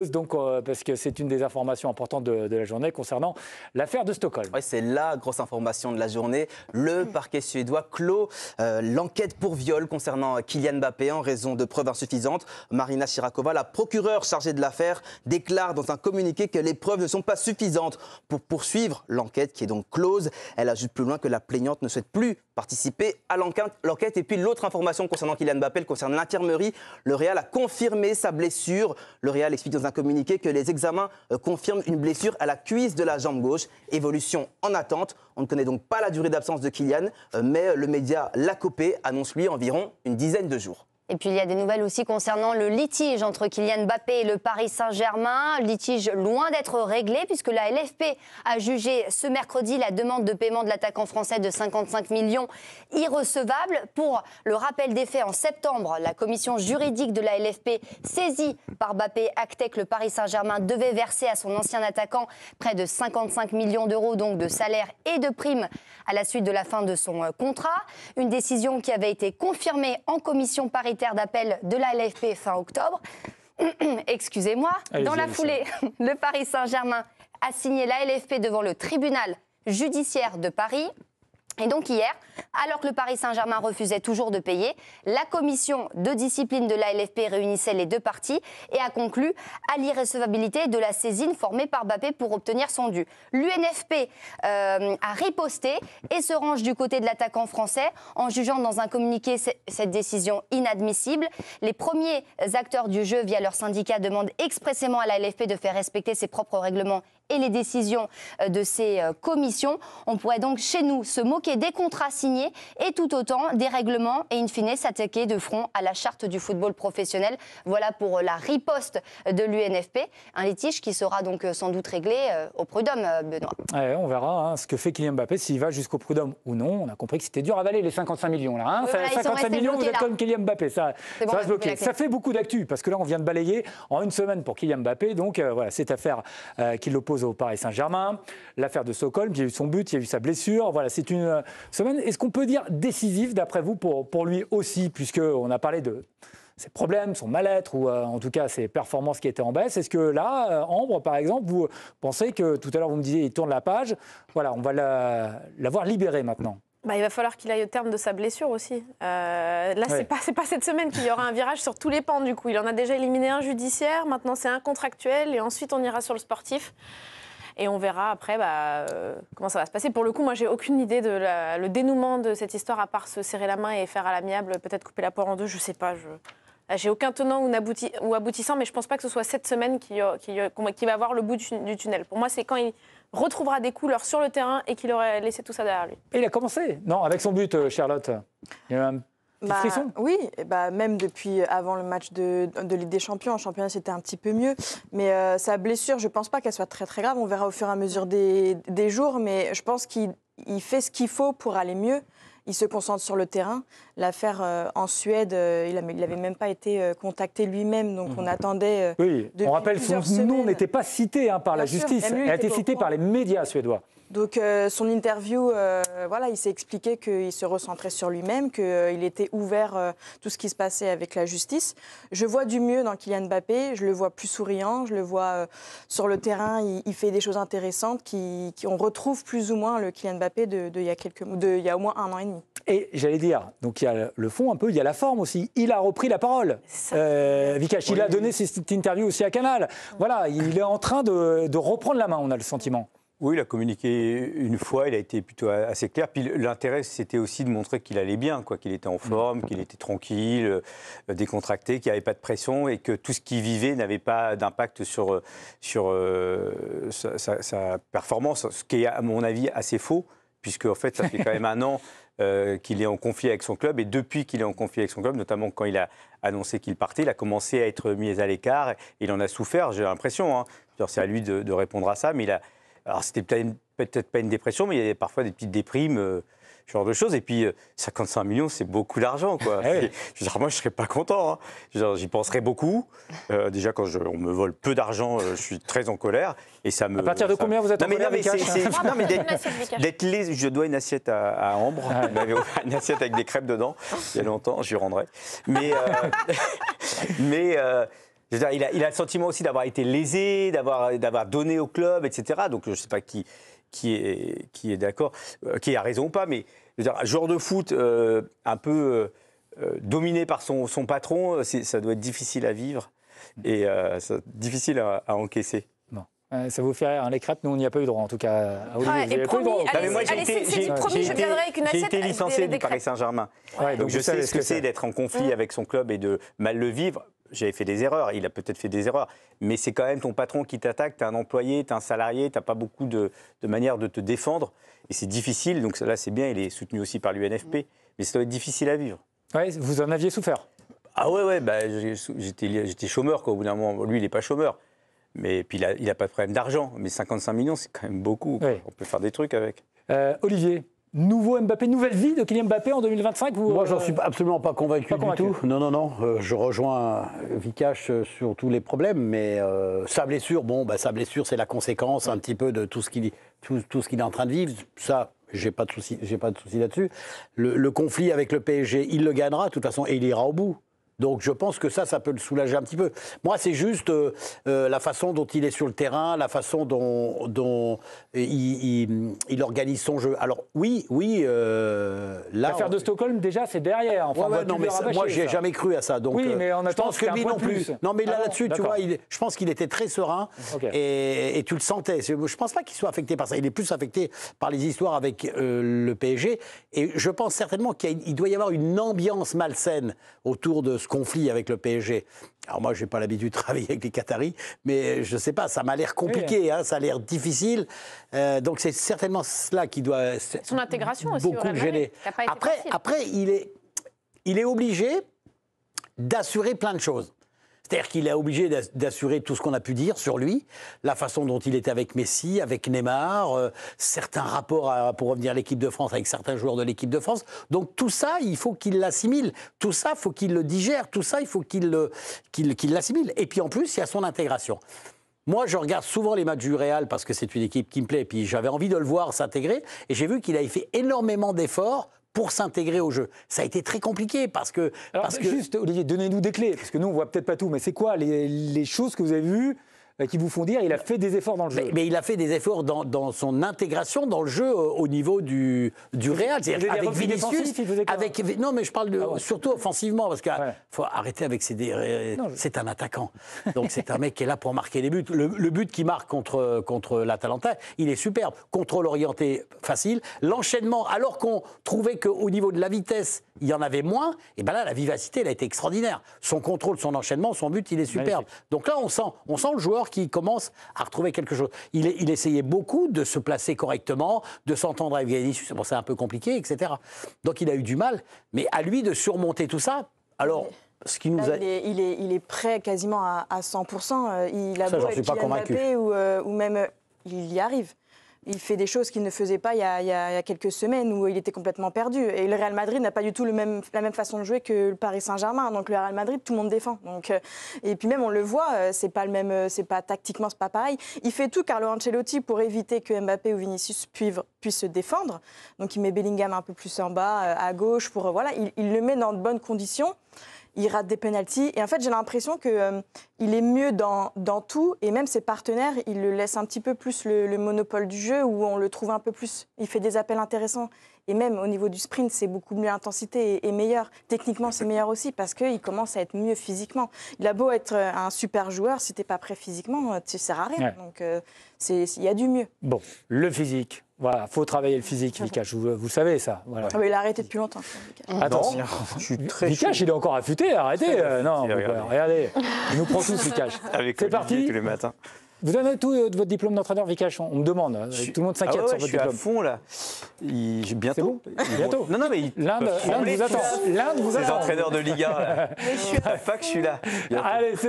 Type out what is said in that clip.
Donc, euh, parce que c'est une des informations importantes de, la journée concernant l'affaire de Stockholm. Oui, c'est la grosse information de la journée. Le mm. parquet suédois clôt euh, l'enquête pour viol concernant Kylian Mbappé en raison de preuves insuffisantes. Marina Shirakova, la procureure chargée de l'affaire, déclare dans un communiqué que les preuves ne sont pas suffisantes pour poursuivre l'enquête qui est donc close. Elle ajoute plus loin que la plaignante ne souhaite plus participer à l'enquête. Et puis l'autre information concernant Kylian Mbappé, elle concerne l'infirmerie. Le Real a confirmé sa blessure. Le Real explique dans un a communiqué que les examens euh, confirment une blessure à la cuisse de la jambe gauche. Évolution en attente. On ne connaît donc pas la durée d'absence de Kylian, euh, mais euh, le média La annonce lui environ une dizaine de jours. Et puis il y a des nouvelles aussi concernant le litige entre Kylian Mbappé et le Paris Saint-Germain, litige loin d'être réglé puisque la LFP a jugé ce mercredi la demande de paiement de l'attaquant français de 55 millions irrecevable. Pour le rappel des faits, en septembre, la commission juridique de la LFP saisie par Mbappé actait que le Paris Saint-Germain devait verser à son ancien attaquant près de 55 millions d'euros donc de salaire et de primes à la suite de la fin de son euh, contrat, une décision qui avait été confirmée en commission paritaire d'appel de la LFP fin octobre. Excusez-moi. Dans la foulée, le Paris Saint-Germain a signé la LFP devant le tribunal judiciaire de Paris. Et donc hier, alors que le Paris Saint-Germain refusait toujours de payer, la commission de discipline de l'ALFP réunissait les deux parties et a conclu à l'irrécevabilité de la saisine formée par Bappé pour obtenir son dû. L'UNFP euh, a riposté et se range du côté de l'attaquant français en jugeant dans un communiqué cette décision inadmissible. Les premiers acteurs du jeu via leur syndicat demandent expressément à l'ALFP de faire respecter ses propres règlements et les décisions euh, de ses euh, commissions. On pourrait donc chez nous se moquer des contrats signés et tout autant des règlements et in fine s'attaquer de front à la charte du football professionnel. Voilà pour euh, la riposte de l'UNFP, un litige qui sera donc euh, sans doute réglé euh, au prud'homme, Benoît. on verra hein, ce que fait Kylian Mbappé, s'il va jusqu'au prud'homme ou non. On a compris que c'était dur à avaler les 55 millions. Là, 55 hein. millions, vous êtes comme Kylian Mbappé, ça, ça va se bloquer. Ça fait beaucoup d'actu, parce que là, on vient de balayer en une semaine pour Kylian Mbappé. Donc voilà, cette affaire qui l'oppose au Paris Saint-Germain, l'affaire de Sokol, il y a eu son but, il y a eu sa blessure. Voilà, c'est une est-ce qu'on peut dire décisif, d'après vous, pour, pour lui aussi, puisqu'on a parlé de ses problèmes, son mal-être, ou euh, en tout cas ses performances qui étaient en baisse. Est-ce que là, euh, Ambre, par exemple, vous pensez que tout à l'heure, vous me disiez, il tourne la page, voilà, on va l'avoir libéré maintenant bah, il va falloir qu'il aille au terme de sa blessure aussi. Euh, là, c'est pas, pas, cette semaine qu'il y aura un virage sur tous les pans, du coup. Il en a déjà éliminé un judiciaire, maintenant c'est un contractuel, et ensuite on ira sur le sportif. Et on verra après bah, euh, comment ça va se passer. Pour le coup, moi, j'ai aucune idée de le dénouement de cette histoire, à part se serrer la main et faire à l'amiable, peut-être couper la poire en deux, je sais pas. Je... J'ai aucun tenant ou, aboutissant, mais je ne pense pas que ce soit cette semaine qui, qui, va avoir le bout du, tunnel. Pour moi, c'est quand il retrouvera des couleurs sur le terrain et qu'il aurait laissé tout ça derrière lui. Et il a commencé, non, avec son but, euh, Charlotte. Bah, oui, bah même depuis avant le match de, de Ligue des Champions, en championnat c'était un petit peu mieux. Mais euh, sa blessure, je ne pense pas qu'elle soit très très grave. On verra au fur et à mesure des, jours, mais je pense qu'il fait ce qu'il faut pour aller mieux. Il se concentre sur le terrain. L'affaire euh, en Suède, euh, il n'avait même pas été contacté lui-même, donc on mhm. attendait. oui, on rappelle, son nom n'était pas cité hein, par la justice, il a été cité par les médias suédois. Donc euh, son interview, euh, voilà, il s'est expliqué qu'il se recentrait sur lui-même, qu'il euh, était ouvert à tout ce qui se passait avec la justice. Je vois du mieux dans Kylian Mbappé, je le vois plus souriant, je le vois sur le terrain, il, fait des choses intéressantes, qui, on retrouve plus ou moins le Kylian Mbappé de, il y a quelques, de, il y a au moins un an et demi. Et j'allais dire, donc il y a le fond un peu, il y a la forme aussi. Il a repris la parole. Vikash, il a donné cette interview aussi à Canal. Voilà, il est en train de reprendre la main, on a le sentiment. Oui, il a communiqué une fois, il a été plutôt assez clair. Puis l'intérêt, c'était aussi de montrer qu'il allait bien, quoi, qu'il était en forme, qu'il était tranquille, euh, décontracté, qu'il n'y avait pas de pression et que tout ce qu'il vivait n'avait pas d'impact sur, euh, sur euh, sa, performance, ce qui est, à mon avis, assez faux, puisque en fait, ça fait quand même un an qu'il est en conflit avec son club. Et depuis qu'il est en conflit avec son club, notamment quand il a annoncé qu'il partait, il a commencé à être mis à l'écart. Il en a souffert, j'ai l'impression. Hein. C'est à lui de, de répondre à ça, mais il a alors, c'était peut-être pas une dépression, mais il y avait parfois des petites déprimes, euh, ce genre de choses. Et puis, 55 euh, millions, c'est beaucoup d'argent, quoi. Ah je moi, je serais pas content. Hein. J'y penserais beaucoup. Euh, déjà, quand on me vole peu d'argent, je suis très en colère. Et ça me. À partir de combien vous êtes en colère, Non, mais ah, d'être les... je dois une assiette à, Ambre. Ah une assiette avec des crêpes dedans. Il y a longtemps, j'y rendrai. Mais, mais il, a, le sentiment aussi d'avoir été lésé, d'avoir donné au club, etc. Donc je ne sais pas qui, qui est, qui est d'accord, euh, qui a raison ou pas, mais un veux joueur de foot euh, un peu euh, dominé par son, patron, ça doit être difficile à vivre et difficile à, encaisser. ça vous fait un hein, nous on n'y a pas eu droit en tout cas. et promis, promis, je viendrai avec une assiette. J'ai été licencié du Paris Saint-Germain. donc, je sais ce que c'est d'être en conflit avec son club et de mal le vivre j'avais fait des erreurs, il a peut-être fait des erreurs, mais c'est quand même ton patron qui t'attaque, t'es un employé, t'es un salarié, t'as pas beaucoup de, de manières de te défendre, et c'est difficile, donc là c'est bien, il est soutenu aussi par l'UNFP, mm. mais ça doit être difficile à vivre. Oui, vous en aviez souffert Ah ouais, ouais, bah, j'étais chômeur, quoi, au bout d'un moment, lui il n'est pas chômeur, mais puis il n'a pas de problème d'argent, mais 55 millions c'est quand même beaucoup, on peut faire des trucs avec. Euh, Olivier, nouveau Mbappé, nouvelle vie de Kylian Mbappé en 2025 vous, Moi, j'en euh, suis absolument pas convaincu, du tout. Non, non, non. Euh, je rejoins Vikash euh, sur tous les problèmes, mais sa blessure, bon, bah, sa blessure, c'est la conséquence un petit peu de tout ce qu'il tout, tout ce est en train de vivre. Ça, j'ai pas de souci, j'ai pas de souci là-dessus. Le, le, conflit avec le PSG, il le gagnera de toute façon et il ira au bout. Donc je pense que ça, ça peut le soulager un petit peu. Moi, c'est juste euh, euh, la façon dont il est sur le terrain, la façon dont, il, organise son jeu. Alors oui, oui. Euh, L'affaire de Stockholm, déjà, c'est derrière. Moi, je moi, j'ai jamais cru à ça. Donc, en euh, je pense que lui non plus. Non, mais ah là-dessus, tu vois, je pense qu'il était très serein et, tu le sentais. Je pense pas qu'il soit affecté par ça. Il est plus affecté par les histoires avec le PSG. Et je pense certainement qu'il doit y avoir une ambiance malsaine autour de ce conflit avec le PSG. Alors moi, je n'ai pas l'habitude de travailler avec les Qataris, mais je ne sais pas, ça m'a l'air compliqué, hein, ça a l'air difficile. Euh, donc c'est certainement cela qui doit... Son intégration aussi. gêner. Après, après il, est, il est obligé d'assurer plein de choses. C'est-à-dire qu'il est obligé d'assurer tout ce qu'on a pu dire sur lui, la façon dont il était avec Messi, avec Neymar, euh, certains rapports pour revenir à l'équipe de France avec certains joueurs de l'équipe de France. Donc tout ça, il faut qu'il l'assimile. Tout ça, il faut qu'il le digère. Tout ça, il faut qu'il l'assimile. Et puis en plus, il y a son intégration. Moi, je regarde souvent les matchs du Real parce que c'est une équipe qui me plaît, et puis j'avais envie de le voir s'intégrer, et j'ai vu qu'il avait fait énormément d'efforts pour s'intégrer au jeu. Ça a été très compliqué parce que. parce que... juste, Olivier, donnez-nous des clés, parce que nous, on voit peut-être pas tout, mais c'est quoi les choses que vous avez vues euh, qui vous font dire il a fait des efforts dans le jeu. Mais, il a fait des efforts dans, dans, son intégration dans le jeu euh, au niveau du, du Real. C'est-à-dire avec Vinicius. Avec, non, mais je parle ah surtout offensivement, parce qu'il faut arrêter avec ces. C'est un attaquant. Donc c'est un mec qui est là pour marquer les buts. Le, but qui marque contre, contre l'Atalanta, il est superbe. Contrôle orienté facile. L'enchaînement, alors qu'on trouvait qu'au niveau de la vitesse, il y en avait moins, et eh bien là, la vivacité, elle a été extraordinaire. Son contrôle, son enchaînement, son but, il est superbe. Donc là, on sent, on sent le joueur qui commence à retrouver quelque chose. Il, essayait beaucoup de se placer correctement, de s'entendre avec Vinicius. c'est un peu compliqué, etc. Donc il a eu du mal. Mais à lui de surmonter tout ça. Alors. Ce qui nous a... il, est, prêt quasiment à, 100%. Euh, il a beau être pas euh, ou même euh, il y arrive il fait des choses qu'il ne faisait pas il y, a, quelques semaines où il était complètement perdu. Et le Real Madrid n'a pas du tout la même façon de jouer que le Paris Saint-Germain. Donc le Real Madrid, tout le monde défend. Donc, euh, et puis même, on le voit, euh, c'est pas le même, euh, c'est pas tactiquement, c'est pas pareil. Il fait tout, Carlo Ancelotti, pour éviter que Mbappé ou Vinicius puissent, se défendre. Donc il met Bellingham un peu plus en bas, à gauche, pour voilà, il le met dans de bonnes conditions il rate des penalties. Et en fait, j'ai l'impression qu'il euh, est mieux dans, dans, tout. Et même ses partenaires, il le laisse un petit peu plus le, monopole du jeu, où on le trouve un peu plus. Il fait des appels intéressants. Et même au niveau du sprint, c'est beaucoup mieux l'intensité et, meilleure meilleur. Techniquement, c'est meilleur aussi parce qu'il commence à être mieux physiquement. Il a beau être euh, un super joueur, si t'es pas prêt physiquement, euh, tu sert à rien. Donc, il y a du mieux. Bon, le physique, voilà, faut travailler le physique, Vikash, vous, vous savez ça. Voilà. Ah, mais il a arrêté depuis longtemps. Ah, Attends, Vikash, il est encore affûté, arrêtez. Euh, non, regardez. il nous prend tous, Vikash. C'est parti. Tous les matins. Vous donnez tout euh, votre diplôme d'entraîneur, Vikash On me demande. Hein. Tout le monde ah s'inquiète sur votre diplôme. Je suis à fond, là. Il... Bientôt. Bon bientôt. Non, non, mais il... l'Inde vous attend. L'Inde vous attend. Les entraîneurs de Liga, là. Mais je suis à que je suis là. Allez, c'est